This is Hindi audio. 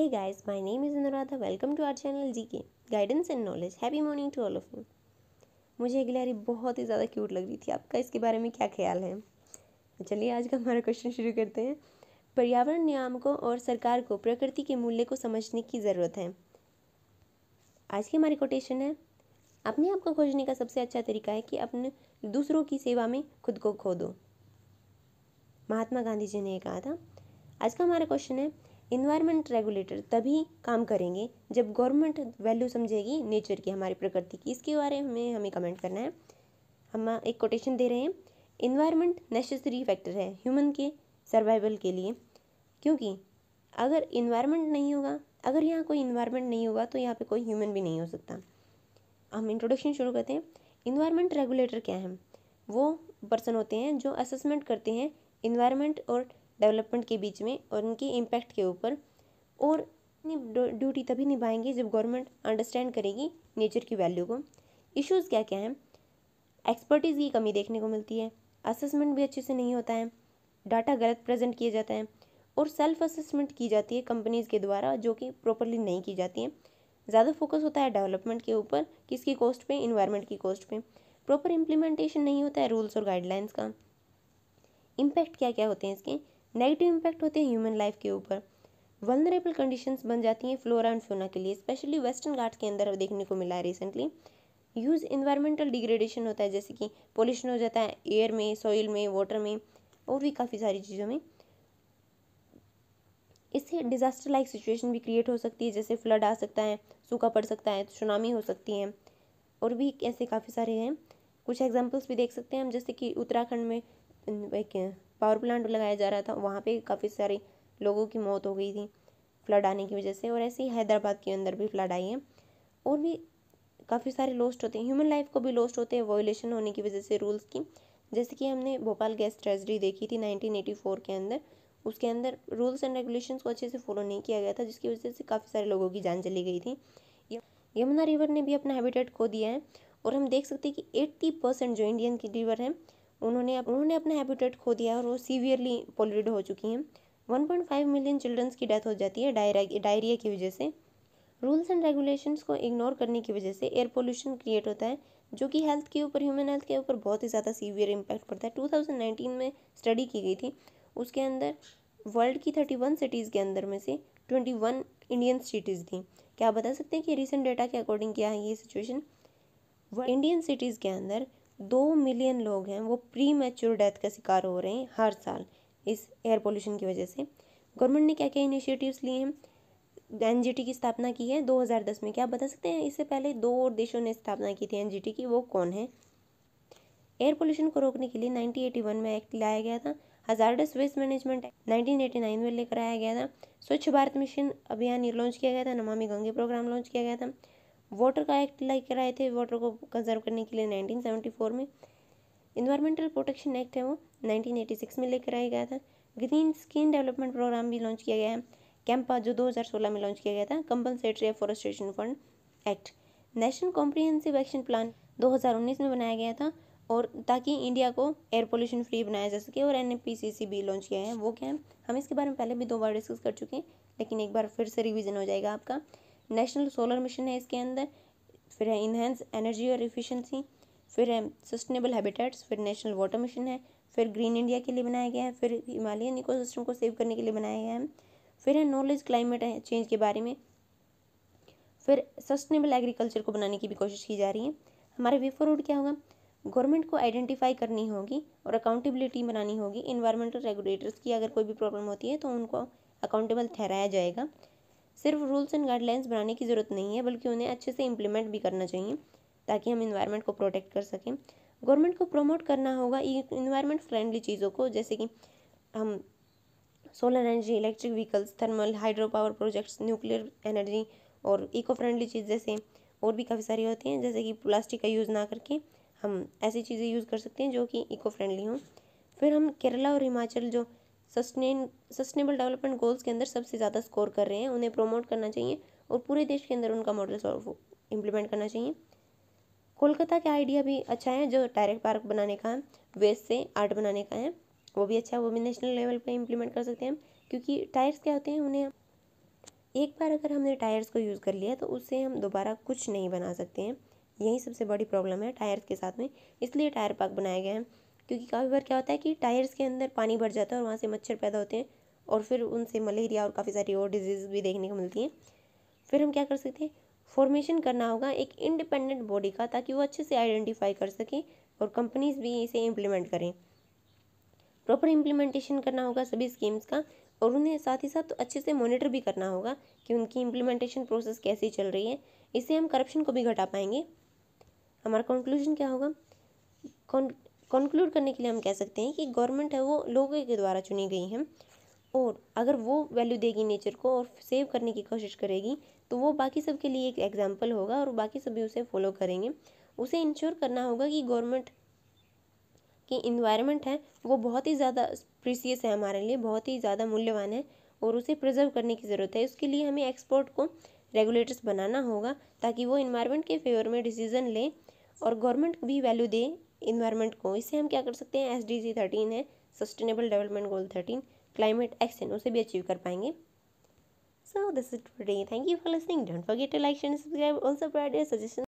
Hey guys, my name is Anuradha. Welcome to our channel GK Guidance and Knowledge. Happy morning to all of you. मुझे गिलहरी बहुत ही ज़्यादा क्यूट लग रही थी आपका इसके बारे में क्या ख्याल है चलिए आज का हमारा क्वेश्चन शुरू करते हैं पर्यावरण नियामकों और सरकार को प्रकृति के मूल्य को समझने की ज़रूरत है आज की हमारी कोटेशन है अपने आप को खोजने का सबसे अच्छा तरीका है कि अपने दूसरों की सेवा में खुद को खो दो महात्मा गांधी जी ने यह कहा था आज का हमारा क्वेश्चन है इन्वायरमेंट रेगुलेटर तभी काम करेंगे जब गवर्नमेंट वैल्यू समझेगी नेचर की हमारी प्रकृति की इसके बारे में हमें कमेंट करना है हम एक कोटेशन दे रहे हैं इन्वायरमेंट नेसेसरी फैक्टर है ह्यूमन के सर्वाइवल के लिए क्योंकि अगर इन्वायरमेंट नहीं होगा अगर यहाँ कोई इन्वायरमेंट नहीं होगा तो यहाँ पे कोई ह्यूमन भी नहीं हो सकता हम इंट्रोडक्शन शुरू करते हैं इन्वायरमेंट रेगुलेटर क्या है वो पर्सन होते हैं जो असेसमेंट करते हैं इन्वायरमेंट और डेवलपमेंट के बीच में और उनकी इम्पैक्ट के ऊपर और अपनी ड्यूटी तभी निभाएंगे जब गवर्नमेंट अंडरस्टैंड करेगी नेचर की वैल्यू को इश्यूज़ क्या क्या हैं एक्सपर्टीज़ की कमी देखने को मिलती है असेसमेंट भी अच्छे से नहीं होता है डाटा गलत प्रेजेंट किया जाता है और सेल्फ असेसमेंट की जाती है कंपनीज़ के द्वारा जो कि प्रॉपरली नहीं की जाती है ज़्यादा फोकस होता है डेवलपमेंट के ऊपर किसकी कॉस्ट पे इन्वायरमेंट की कॉस्ट पे प्रॉपर इम्प्लीमेंटेशन नहीं होता है रूल्स और गाइडलाइंस का इम्पैक्ट क्या क्या होते हैं इसके नेगेटिव इम्पैक्ट होते हैं ह्यूमन लाइफ के ऊपर वनरेबल कंडीशंस बन जाती हैं फ्लोरा एंड फोना के लिए स्पेशली वेस्टर्न घाट के अंदर देखने को मिला है रिसेंटली यूज इन्वायरमेंटल डिग्रेडेशन होता है जैसे कि पोल्यूशन हो जाता है एयर में सॉइल में वाटर में और भी काफ़ी सारी चीज़ों में इससे डिज़ास्टर लाइक सिचुएशन भी क्रिएट हो सकती है जैसे फ्लड आ सकता है सूखा पड़ सकता है सुनामी हो सकती है और भी ऐसे काफ़ी सारे हैं कुछ एग्जाम्पल्स भी देख सकते हैं हम जैसे कि उत्तराखंड में एक पावर प्लांट लगाया जा रहा था वहाँ पे काफ़ी सारे लोगों की मौत हो गई थी फ्लड आने की वजह से और ऐसे ही हैदराबाद के अंदर भी फ्लड आई है और भी काफ़ी सारे लॉस्ट होते हैं ह्यूमन लाइफ को भी लॉस्ट होते हैं वॉयलेशन होने की वजह से रूल्स की जैसे कि हमने भोपाल गैस ट्रेजडी देखी थी 1984 के अंदर उसके अंदर रूल्स एंड रेगुलेशन को अच्छे से फॉलो नहीं किया गया था जिसकी वजह से काफ़ी सारे लोगों की जान चली गई थी यमुना रिवर ने भी अपना हैबिटेट खो दिया है और हम देख सकते हैं कि एट्टी परसेंट जो इंडियन की रिवर है उन्होंने उन्होंने अपना हैबिटेट खो दिया और वो सीवियरली पोल्यूटेड हो चुकी हैं 1.5 मिलियन चिल्ड्रंस की डेथ हो जाती है डायरिया की वजह से रूल्स एंड रेगुलेशंस को इग्नोर करने की वजह से एयर पोल्यूशन क्रिएट होता है जो कि हेल्थ के ऊपर ह्यूमन हेल्थ के ऊपर बहुत ही ज़्यादा सीवियर इम्पैक्ट पड़ता है 2019 में स्टडी की गई थी उसके अंदर वर्ल्ड की 31 सिटीज़ के अंदर में से 21 इंडियन सिटीज़ थी क्या बता सकते हैं कि रिसेंट डेटा के अकॉर्डिंग क्या है ये सिचुएशन इंडियन सिटीज़ के अंदर दो मिलियन लोग हैं वो प्री मैच्योर डेथ का शिकार हो रहे हैं हर साल इस एयर पोल्यूशन की वजह से गवर्नमेंट ने क्या क्या इनिशिएटिव्स लिए हैं एन की स्थापना की है 2010 में क्या आप बता सकते हैं इससे पहले दो और देशों ने स्थापना की थी एन की वो कौन है एयर पोल्यूशन को रोकने के लिए 1981 में एक्ट लाया गया था हजार वेस्ट मैनेजमेंट एक्ट 1989 में लेकर आया गया था स्वच्छ भारत मिशन अभियान लॉन्च किया गया था नमामि गंगे प्रोग्राम लॉन्च किया गया था वाटर का एक्ट लाई कराए थे वाटर को कंजर्व करने के लिए 1974 में इन्वायरमेंटल प्रोटेक्शन एक्ट है वो 1986 में लेकर आया गया था ग्रीन स्किन डेवलपमेंट प्रोग्राम भी लॉन्च किया गया है कैंपा जो 2016 में लॉन्च किया गया था compensatory afforestation fund act national comprehensive action plan दो में बनाया गया था और ताकि इंडिया को एयर पोल्यूशन फ्री बनाया जा सके और एन भी लॉन्च किया है वो क्या है हम इसके बारे में पहले भी दो बार डिस्कस कर चुके हैं लेकिन एक बार फिर से रिविज़न हो जाएगा आपका नेशनल सोलर मिशन है इसके अंदर फिर है इन्हेंस एनर्जी और एफिशिएंसी फिर है सस्टेनेबल हैबिटेट्स फिर नेशनल वाटर मिशन है फिर ग्रीन इंडिया के लिए बनाया गया है फिर हिमालयन इकोसिस्टम को सेव करने के लिए बनाया गया है फिर है नॉलेज क्लाइमेट चेंज के बारे में फिर सस्टेनेबल एग्रीकल्चर को बनाने की भी कोशिश की जा रही है हमारे वे फॉरवर्ड क्या होगा गवर्नमेंट को आइडेंटिफाई करनी होगी और अकाउंटेबिलिटी बनानी होगी इन्वायरमेंटल रेगुलेटर्स की अगर कोई भी प्रॉब्लम होती है तो उनको अकाउंटेबल ठहराया जाएगा सिर्फ रूल्स एंड गाइडलाइंस बनाने की ज़रूरत नहीं है बल्कि उन्हें अच्छे से इम्प्लीमेंट भी करना चाहिए ताकि हम इन्वायरमेंट को प्रोटेक्ट कर सकें गवर्नमेंट को प्रमोट करना होगा इन्वायरमेंट फ्रेंडली चीज़ों को जैसे कि हम solar energy electric vehicles thermal hydro power projects nuclear energy और इको फ्रेंडली चीज़ जैसे और भी काफ़ी सारी होती हैं जैसे कि प्लास्टिक का यूज़ ना करके हम ऐसी चीज़ें यूज़ कर सकते हैं जो कि इको फ्रेंडली हों फिर हम केरला और हिमाचल जो सस्टेन सस्टेनेबल डेवलपमेंट गोल्स के अंदर सबसे ज़्यादा स्कोर कर रहे हैं उन्हें प्रोमोट करना चाहिए और पूरे देश के अंदर उनका मॉडल सॉल्व इम्प्लीमेंट करना चाहिए कोलकाता का आइडिया भी अच्छा है जो डायरेक्ट पार्क बनाने का है वेस्ट से आर्ट बनाने का है वो भी अच्छा है वो भी नेशनल लेवल पर इम्प्लीमेंट कर सकते हैं क्योंकि टायर्स क्या होते हैं उन्हें एक बार अगर हमने टायर्स को यूज़ कर लिया तो उससे हम दोबारा कुछ नहीं बना सकते हैं यही सबसे बड़ी प्रॉब्लम है टायर्स के साथ में इसलिए टायर पार्क बनाया गया है क्योंकि काफ़ी बार क्या होता है कि टायर्स के अंदर पानी भर जाता है और वहाँ से मच्छर पैदा होते हैं और फिर उनसे मलेरिया और काफ़ी सारी और डिजीज़ भी देखने को मिलती हैं फिर हम क्या कर सकते हैं फॉर्मेशन करना होगा एक इंडिपेंडेंट बॉडी का ताकि वो अच्छे से आइडेंटिफाई कर सकें और कंपनीज भी इसे इम्प्लीमेंट करें प्रॉपर इम्प्लीमेंटेशन करना होगा सभी स्कीम्स का और उन्हें साथ ही साथ तो अच्छे से मॉनिटर भी करना होगा कि उनकी इम्प्लीमेंटेशन प्रोसेस कैसी चल रही है इससे हम करप्शन को भी घटा पाएंगे हमारा कंक्लूजन क्या होगा कंक्लूड करने के लिए हम कह सकते हैं कि गवर्नमेंट है वो लोगों के द्वारा चुनी गई है और अगर वो वैल्यू देगी नेचर को और सेव करने की कोशिश करेगी तो वो बाकी सब के लिए एक एग्जाम्पल होगा और बाकी सभी उसे फॉलो करेंगे उसे इंश्योर करना होगा कि गवर्नमेंट की इन्वायरमेंट है वो बहुत ही ज़्यादा प्रीसियस है हमारे लिए बहुत ही ज़्यादा मूल्यवान है और उसे प्रिजर्व करने की ज़रूरत है उसके लिए हमें एक्सपोर्ट को रेगुलेटर्स बनाना होगा ताकि वो इन्वायरमेंट के फेवर में डिसीज़न लें और गवर्नमेंट भी वैल्यू दे इन्वायरमेंट को इससे हम क्या कर सकते हैं एस डी जी थर्टीन है sustainable development goal thirteen climate action उसे भी अचीव कर पाएंगे so this is to thank you for listening don't forget to like and subscribe also provide suggestion